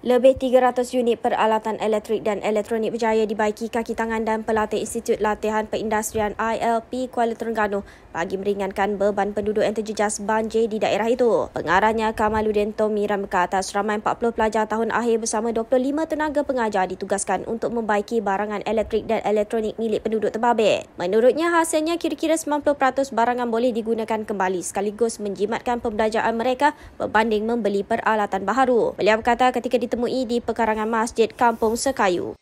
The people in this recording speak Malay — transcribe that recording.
Lebih 300 unit peralatan elektrik dan elektronik berjaya dibaiki kaki tangan dan pelatih Institut Latihan Perindustrian ILP Kuala Terengganu bagi meringankan beban penduduk yang terjejas banjir di daerah itu. Pengarahnya Kamaludin Tommy berkata kata seramai 40 pelajar tahun akhir bersama 25 tenaga pengajar ditugaskan untuk membaiki barangan elektrik dan elektronik milik penduduk terbabit. Menurutnya hasilnya kira-kira 90% barangan boleh digunakan kembali sekaligus menjimatkan pembelajaran mereka berbanding membeli peralatan baharu. Beliau berkata ketika di ditemui di pekarangan masjid Kampung Sekayu.